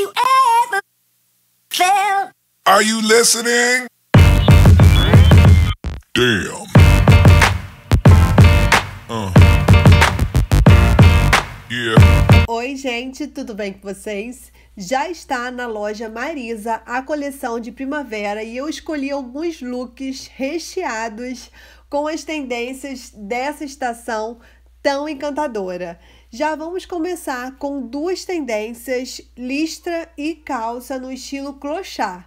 you ever felt. Are you listening? Damn. Uh. Yeah. Oi, gente, tudo bem com vocês? Já está na loja Marisa a coleção de primavera e eu escolhi alguns looks recheados com as tendências dessa estação tão encantadora. Já vamos começar com duas tendências, listra e calça no estilo clochard.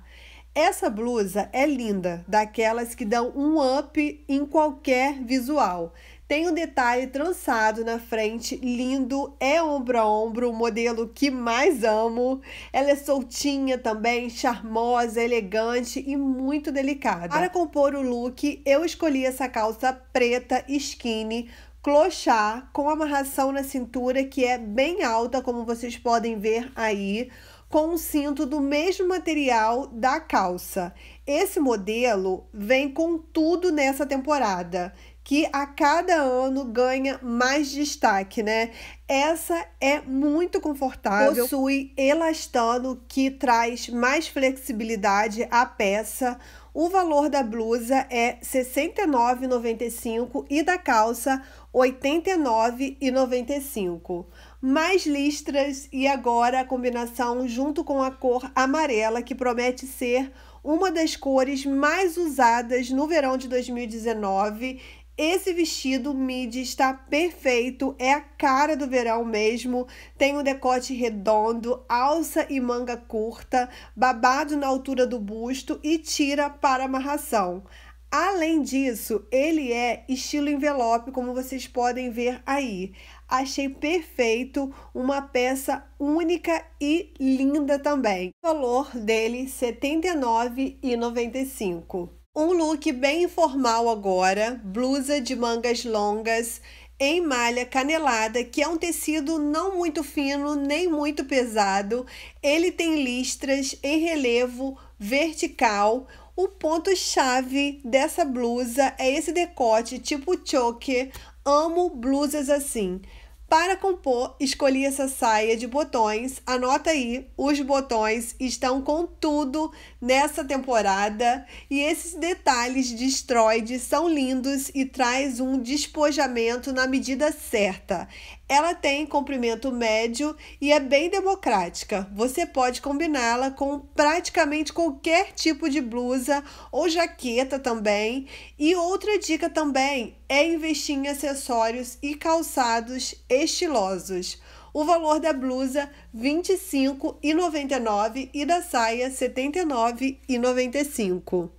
Essa blusa é linda, daquelas que dão um up em qualquer visual. Tem um detalhe trançado na frente, lindo, é ombro a ombro, o modelo que mais amo. Ela é soltinha também, charmosa, elegante e muito delicada. Para compor o look, eu escolhi essa calça preta skinny clochá com amarração na cintura que é bem alta, como vocês podem ver aí, com um cinto do mesmo material da calça. Esse modelo vem com tudo nessa temporada, que a cada ano ganha mais destaque, né? Essa é muito confortável, possui elastano que traz mais flexibilidade à peça o valor da blusa é R$ 69,95 e da calça R$ 89,95. Mais listras e agora a combinação junto com a cor amarela, que promete ser uma das cores mais usadas no verão de 2019 esse vestido midi está perfeito, é a cara do verão mesmo. Tem um decote redondo, alça e manga curta, babado na altura do busto e tira para amarração. Além disso, ele é estilo envelope, como vocês podem ver aí. Achei perfeito, uma peça única e linda também. O valor dele R$ 79,95. Um look bem informal agora, blusa de mangas longas em malha canelada, que é um tecido não muito fino nem muito pesado. Ele tem listras em relevo vertical. O ponto chave dessa blusa é esse decote tipo choker. Amo blusas assim. Para compor, escolhi essa saia de botões. Anota aí, os botões estão com tudo nessa temporada e esses detalhes de estroide são lindos e traz um despojamento na medida certa. Ela tem comprimento médio e é bem democrática. Você pode combiná-la com praticamente qualquer tipo de blusa ou jaqueta também. E outra dica também é investir em acessórios e calçados estilosos. O valor da blusa R$ 25,99 e da saia R$ 79,95.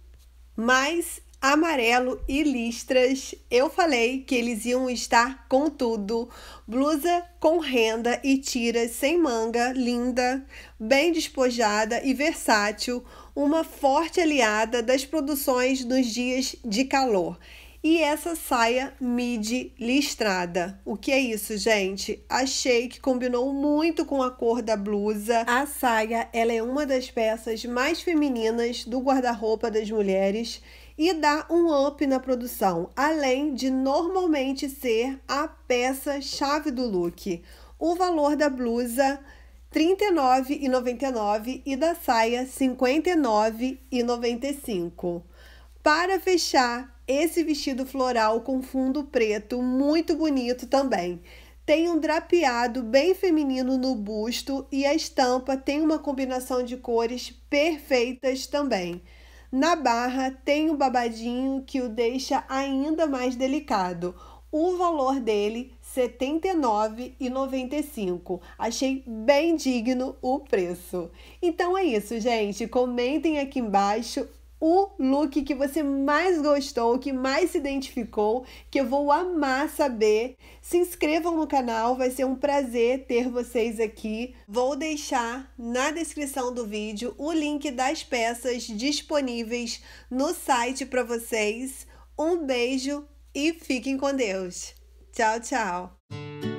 Mas Amarelo e listras, eu falei que eles iam estar com tudo. Blusa com renda e tiras sem manga, linda, bem despojada e versátil, uma forte aliada das produções nos dias de calor. E essa saia midi listrada. O que é isso, gente? Achei que combinou muito com a cor da blusa. A saia, ela é uma das peças mais femininas do guarda-roupa das mulheres e dá um up na produção, além de normalmente ser a peça-chave do look. O valor da blusa R$ 39,99 e da saia R$ 59,95. Para fechar, esse vestido floral com fundo preto, muito bonito também. Tem um drapeado bem feminino no busto e a estampa tem uma combinação de cores perfeitas também. Na barra tem o babadinho que o deixa ainda mais delicado. O valor dele R$ 79,95. Achei bem digno o preço. Então é isso, gente. Comentem aqui embaixo o look que você mais gostou, que mais se identificou, que eu vou amar saber. Se inscrevam no canal, vai ser um prazer ter vocês aqui. Vou deixar na descrição do vídeo o link das peças disponíveis no site para vocês. Um beijo e fiquem com Deus. Tchau, tchau.